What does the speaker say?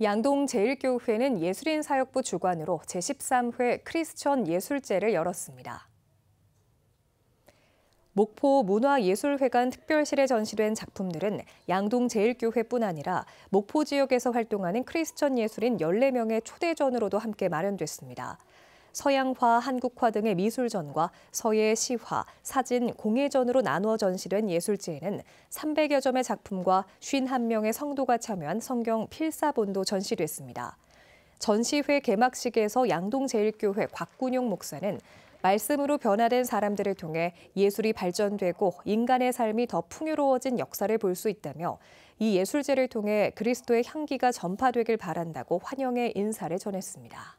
양동제일교회는 예술인 사역부 주관으로 제13회 크리스천 예술제를 열었습니다. 목포 문화예술회관 특별실에 전시된 작품들은 양동제일교회뿐 아니라 목포 지역에서 활동하는 크리스천 예술인 14명의 초대전으로도 함께 마련됐습니다. 서양화, 한국화 등의 미술전과 서예, 시화, 사진, 공예전으로 나누어 전시된 예술제에는 300여 점의 작품과 51명의 성도가 참여한 성경 필사본도 전시됐습니다. 전시회 개막식에서 양동제일교회 곽군용 목사는 말씀으로 변화된 사람들을 통해 예술이 발전되고 인간의 삶이 더 풍요로워진 역사를 볼 수 있다며 이 예술제를 통해 그리스도의 향기가 전파되길 바란다고 환영의 인사를 전했습니다.